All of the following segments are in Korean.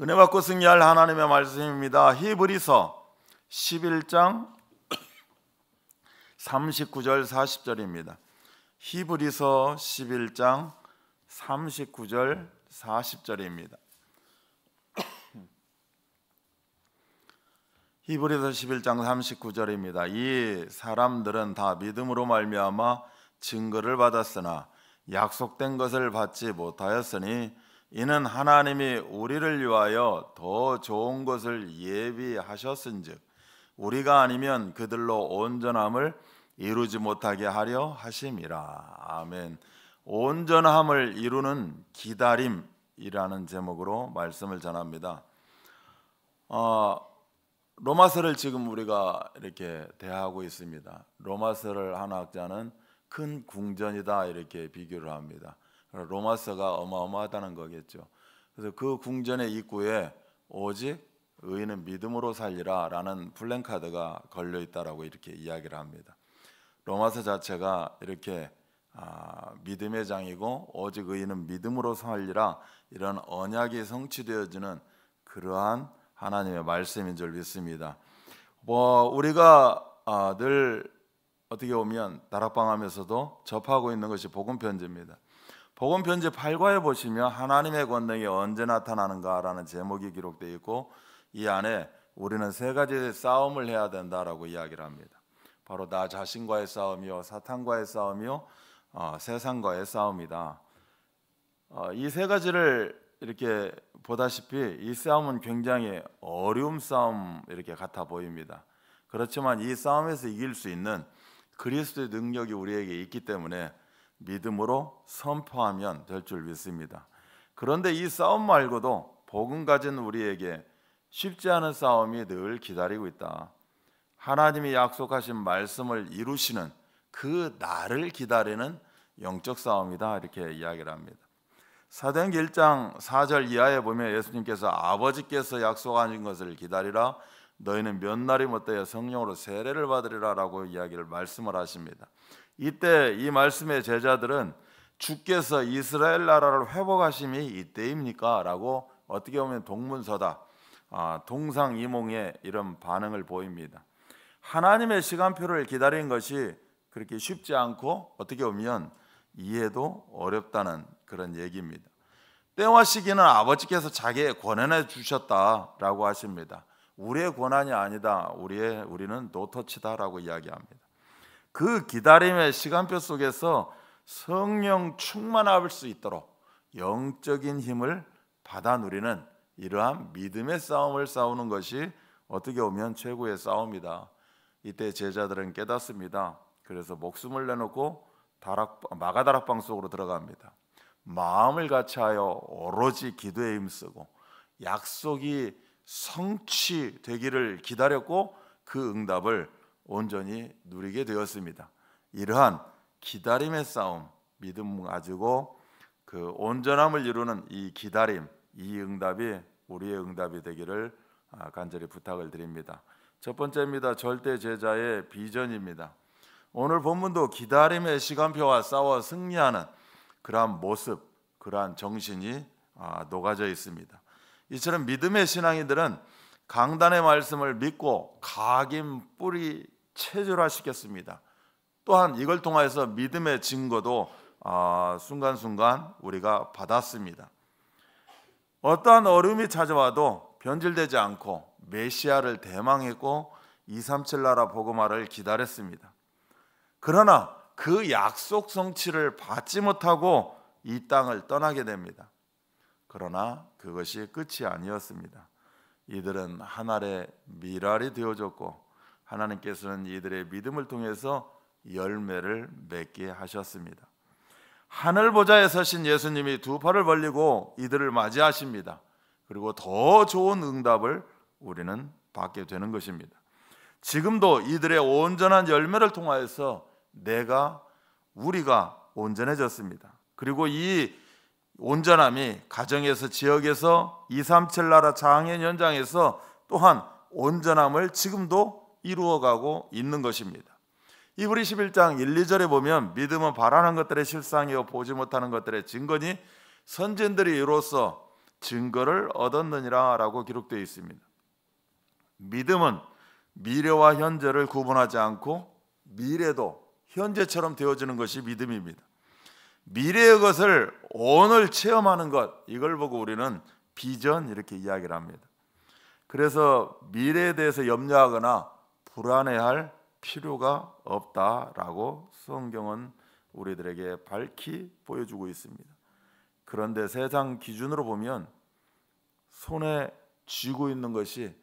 은혜 받고 승리할 하나님의 말씀입니다. 히브리서 11장 39절 40절입니다. 히브리서 11장 39절 40절입니다. 히브리서 11장 39절입니다. 이 사람들은 다 믿음으로 말미암아 증거를 받았으나 약속된 것을 받지 못하였으니 이는 하나님이 우리를 위하여 더 좋은 것을 예비하셨은즉 우리가 아니면 그들로 온전함을 이루지 못하게 하려 하심이라. 아멘. 온전함을 이루는 기다림이라는 제목으로 말씀을 전합니다. 어, 로마서를 지금 우리가 이렇게 대하고 있습니다. 로마서를 한 학자는 큰 궁전이다 이렇게 비교를 합니다. 로마서가 어마어마하다는 거겠죠. 그래서 그 궁전의 입구에 오직 의인은 믿음으로 살리라라는 플랜카드가 걸려 있다라고 이렇게 이야기를 합니다. 로마서 자체가 이렇게 아, 믿음의 장이고 오직 의인은 믿음으로 살리라 이런 언약이 성취되어지는 그러한 하나님의 말씀인 줄 믿습니다. 뭐 우리가 아, 늘 어떻게 보면 다락방하면서도 접하고 있는 것이 복음 편지입니다. 복음 편지 8과에 보시면 하나님의 권능이 언제 나타나는가라는 제목이 기록되어 있고 이 안에 우리는 세 가지 싸움을 해야 된다라고 이야기를 합니다. 바로 나 자신과의 싸움이요, 사탄과의 싸움이요, 어, 세상과의 싸움이다. 어, 이세 가지를 이렇게 보다시피 이 싸움은 굉장히 어려운 싸움 이렇게 같아 보입니다. 그렇지만 이 싸움에서 이길 수 있는 그리스도의 능력이 우리에게 있기 때문에 믿음으로 선포하면 될 줄 믿습니다. 그런데 이 싸움 말고도 복음 가진 우리에게 쉽지 않은 싸움이 늘 기다리고 있다. 하나님이 약속하신 말씀을 이루시는 그 날을 기다리는 영적 싸움이다 이렇게 이야기를 합니다. 사도행 1장 4절 이하에 보면 예수님께서 아버지께서 약속하신 것을 기다리라 너희는 몇날이못되어 성령으로 세례를 받으리라라고 이야기를 말씀을 하십니다. 이때 이 말씀의 제자들은 주께서 이스라엘 나라를 회복하심이 이때입니까라고 어떻게 보면 동문서다 아, 동상이몽의 이런 반응을 보입니다. 하나님의 시간표를 기다린 것이 그렇게 쉽지 않고 어떻게 보면 이해도 어렵다는 그런 얘기입니다. 때와 시기는 아버지께서 자기의 권한에 주셨다라고 하십니다. 우리의 권한이 아니다. 우리의 우리는 노터치다라고 이야기합니다. 그 기다림의 시간표 속에서 성령 충만할 수 있도록 영적인 힘을 받아 누리는 이러한 믿음의 싸움을 싸우는 것이 어떻게 보면 최고의 싸움이다. 이때 제자들은 깨닫습니다. 그래서 목숨을 내놓고 다락, 마가다락방 속으로 들어갑니다. 마음을 같이하여 오로지 기도에 힘쓰고 약속이 성취되기를 기다렸고 그 응답을 온전히 누리게 되었습니다. 이러한 기다림의 싸움, 믿음 가지고 그 온전함을 이루는 이 기다림, 이 응답이 우리의 응답이 되기를 아, 간절히 부탁을 드립니다. 첫 번째입니다. 절대 제자의 비전입니다. 오늘 본문도 기다림의 시간표와 싸워 승리하는 그러한 모습, 그러한 정신이 아, 녹아져 있습니다. 이처럼 믿음의 신앙인들은 강단의 말씀을 믿고 각인 뿌리 체조화시켰습니다. 또한 이걸 통해서 믿음의 증거도 아, 순간순간 우리가 받았습니다. 어떠한 어려움이 찾아와도 변질되지 않고 메시아를 대망했고 237 나라 복음화를 기다렸습니다. 그러나 그 약속 성취를 받지 못하고 이 땅을 떠나게 됩니다. 그러나 그것이 끝이 아니었습니다. 이들은 하나의 미랄이 되어졌고 하나님께서는 이들의 믿음을 통해서 열매를 맺게 하셨습니다. 하늘 보좌에 서신 예수님이 두 팔을 벌리고 이들을 맞이하십니다. 그리고 더 좋은 응답을 우리는 받게 되는 것입니다. 지금도 이들의 온전한 열매를 통하여서 내가 우리가 온전해졌습니다. 그리고 이 온전함이 가정에서 지역에서 237 나라 장애 현장에서 또한 온전함을 지금도 이루어가고 있는 것입니다. 이브리 11장 1, 2절에 보면 믿음은 바라는 것들의 실상이요 보지 못하는 것들의 증거니 선진들이 이로써 증거를 얻었느니라라고 기록되어 있습니다. 믿음은 미래와 현재를 구분하지 않고 미래도 현재처럼 되어지는 것이 믿음입니다. 미래의 것을 오늘 체험하는 것 이걸 보고 우리는 비전 이렇게 이야기를 합니다. 그래서 미래에 대해서 염려하거나 불안해할 필요가 없다라고 성경은 우리들에게 밝히 보여주고 있습니다. 그런데 세상 기준으로 보면 손에 쥐고 있는 것이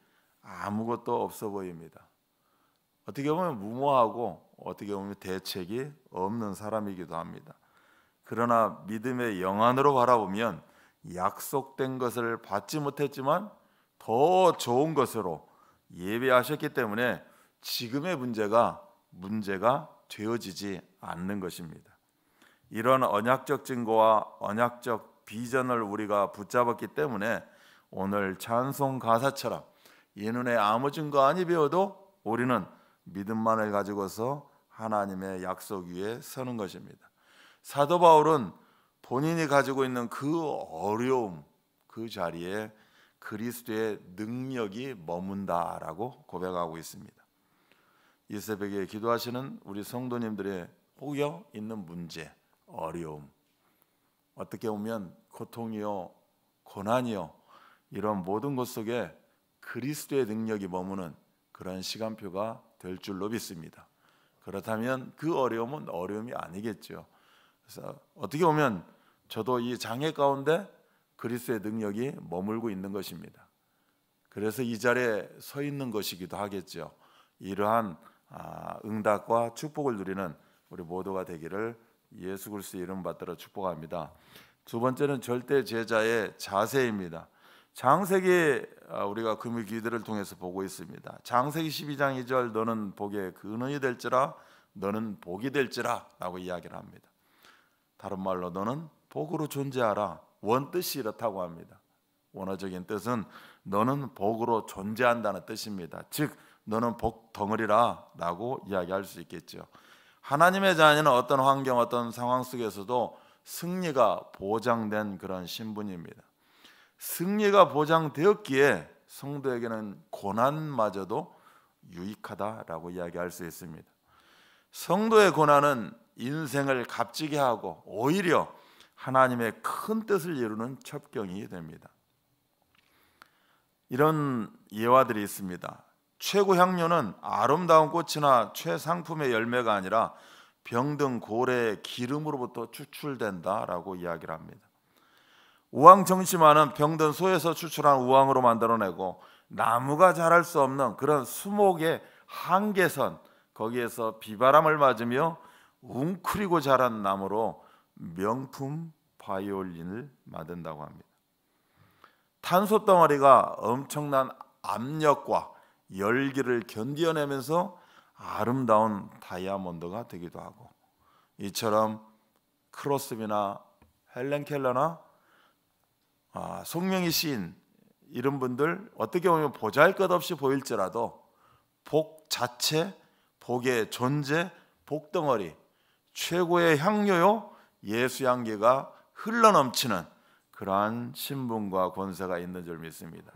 아무것도 없어 보입니다. 어떻게 보면 무모하고 어떻게 보면 대책이 없는 사람이기도 합니다. 그러나 믿음의 영안으로 바라보면 약속된 것을 받지 못했지만 더 좋은 것으로 예배하셨기 때문에 지금의 문제가 문제가 되어지지 않는 것입니다. 이런 언약적 증거와 언약적 비전을 우리가 붙잡았기 때문에 오늘 찬송 가사처럼 이 눈에 아무 증거 아니 배워도 우리는 믿음만을 가지고서 하나님의 약속 위에 서는 것입니다. 사도 바울은 본인이 가지고 있는 그 어려움, 그 자리에 그리스도의 능력이 머문다라고 고백하고 있습니다. 이 새벽에 기도하시는 우리 성도님들의 혹여 있는 문제, 어려움, 어떻게 보면 고통이요, 고난이요, 이런 모든 것 속에 그리스도의 능력이 머무는 그런 시간표가 될 줄로 믿습니다. 그렇다면 그 어려움은 어려움이 아니겠죠. 그래서 어떻게 보면 저도 이 장애 가운데 그리스의 능력이 머물고 있는 것입니다. 그래서 이 자리에 서 있는 것이기도 하겠죠. 이러한 아, 응답과 축복을 누리는 우리 모두가 되기를 예수 그리스도 이름 받들어 축복합니다. 두 번째는 절대 제자의 자세입니다. 장세기 아, 우리가 금의 기들을 통해서 보고 있습니다. 장세기 12장 2절 너는 복의 근원이 될지라 너는 복이 될지라라고 이야기를 합니다. 다른 말로 너는 복으로 존재하라. 원뜻이 이렇다고 합니다. 원어적인 뜻은 너는 복으로 존재한다는 뜻입니다. 즉 너는 복 덩어리라라고 이야기할 수 있겠죠. 하나님의 자녀는 어떤 환경, 어떤 상황 속에서도 승리가 보장된 그런 신분입니다. 승리가 보장되었기에 성도에게는 고난마저도 유익하다라고 이야기할 수 있습니다. 성도의 고난은 인생을 값지게 하고 오히려 하나님의 큰 뜻을 이루는 첩경이 됩니다. 이런 예화들이 있습니다. 최고 향료는 아름다운 꽃이나 최상품의 열매가 아니라 병든 고래의 기름으로부터 추출된다라고 이야기를 합니다. 우황 정심화는 병든 소에서 추출한 우황으로 만들어내고 나무가 자랄 수 없는 그런 수목의 한계선 거기에서 비바람을 맞으며 웅크리고 자란 나무로 명품 바이올린을 만든다고 합니다. 탄소 덩어리가 엄청난 압력과 열기를 견디내면서 아름다운 다이아몬드가 되기도 하고 이처럼 크로스비나 헬렌 켈러나 아, 송명희 시인 이런 분들 어떻게 보면 보잘것없이 보일지라도 복 자체, 복의 존재, 복덩어리 최고의 향료요 예수 향기가 흘러넘치는 그러한 신분과 권세가 있는 줄 믿습니다.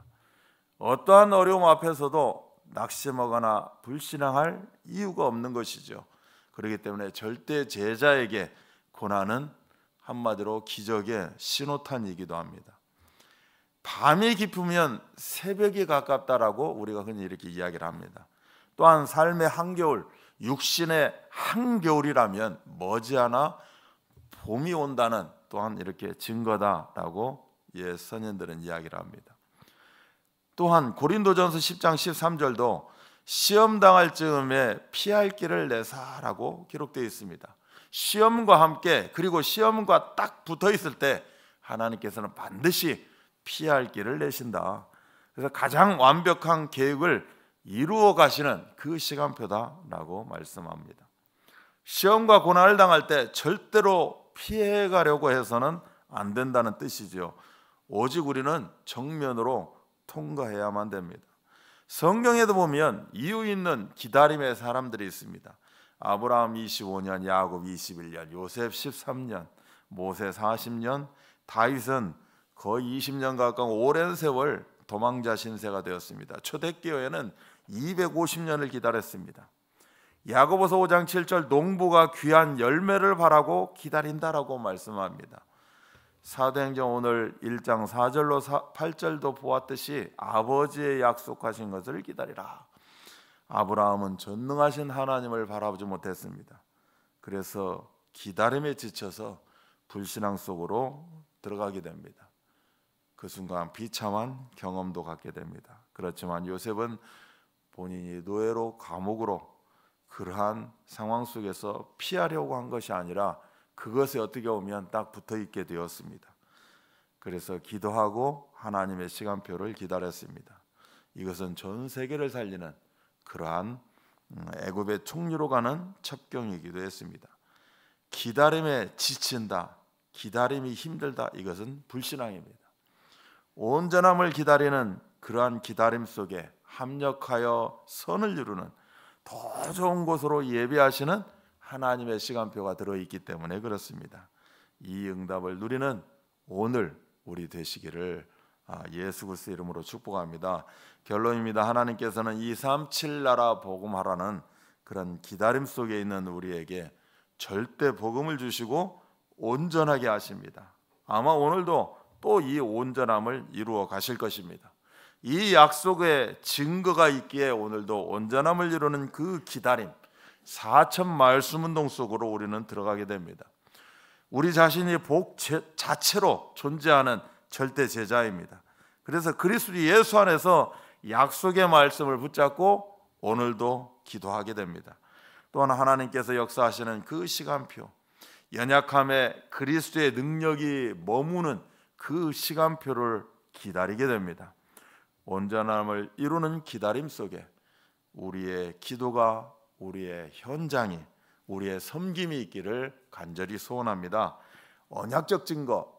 어떠한 어려움 앞에서도 낙심하거나 불신앙할 이유가 없는 것이죠. 그렇기 때문에 절대 제자에게 고난은 한마디로 기적의 신호탄이기도 합니다. 밤이 깊으면 새벽이 가깝다라고 우리가 흔히 이렇게 이야기를 합니다. 또한 삶의 한겨울 육신의 한겨울이라면 머지않아 봄이 온다는 또한 이렇게 증거다라고 예 선현들은 이야기를 합니다. 또한 고린도전서 10장 13절도 시험 당할 즈음에 피할 길을 내사라고 기록되어 있습니다. 시험과 함께 그리고 시험과 딱 붙어 있을 때 하나님께서는 반드시 피할 길을 내신다. 그래서 가장 완벽한 계획을 이루어 가시는 그 시간표다라고 말씀합니다. 시험과 고난을 당할 때 절대로 피해 가려고 해서는 안 된다는 뜻이지 오직 우리는 정면으로 통과해야만 됩니다. 성경에도 보면 이유 있는 기다림의 사람들이 있습니다. 아브라함 25년, 야곱 21년, 요셉 13년, 모세 40년, 다윗은 거의 20년 가까운 오랜 세월 도망자 신세가 되었습니다. 초대교회는 250년을 기다렸습니다. 야고보서 5장 7절 농부가 귀한 열매를 바라고 기다린다라고 말씀합니다. 사도행전 오늘 1장 4절로 8절도 보았듯이 아버지의 약속하신 것을 기다리라. 아브라함은 전능하신 하나님을 바라보지 못했습니다. 그래서 기다림에 지쳐서 불신앙 속으로 들어가게 됩니다. 그 순간 비참한 경험도 갖게 됩니다. 그렇지만 요셉은 본인이 노예로 감옥으로 그러한 상황 속에서 피하려고 한 것이 아니라 그것에 어떻게 오면 딱 붙어 있게 되었습니다. 그래서 기도하고 하나님의 시간표를 기다렸습니다. 이것은 전 세계를 살리는 그러한 음, 애굽의 총리로 가는 첩경이기도 했습니다. 기다림에 지친다. 기다림이 힘들다. 이것은 불신앙입니다. 온전함을 기다리는 그러한 기다림 속에 합력하여 선을 이루는 더 좋은 곳으로 예배하시는 하나님의 시간표가 들어있기 때문에 그렇습니다. 이 응답을 누리는 오늘 우리 되시기를 아, 예수 그리스도 이름으로 축복합니다. 결론입니다. 하나님께서는 이 삼칠 나라 복음하라는 그런 기다림 속에 있는 우리에게 절대 복음을 주시고 온전하게 하십니다. 아마 오늘도 또 이 온전함을 이루어 가실 것입니다. 이 약속의 증거가 있기에 오늘도 온전함을 이루는 그 기다림, 4천 말씀 운동 속으로 우리는 들어가게 됩니다. 우리 자신이 복 자체로 존재하는 절대 제자입니다. 그래서 그리스도 예수 안에서 약속의 말씀을 붙잡고 오늘도 기도하게 됩니다. 또한 하나님께서 역사하시는 그 시간표, 연약함에 그리스도의 능력이 머무는 그 시간표를 기다리게 됩니다. 온전함을 이루는 기다림 속에 우리의 기도가 우리의 현장이 우리의 섬김이 있기를 간절히 소원합니다. 언약적 증거,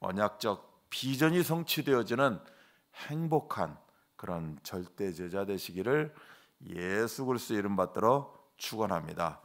언약적 비전이 성취되어지는 행복한 그런 절대 제자 되시기를 예수 그리스도 이름 받들어 축원합니다.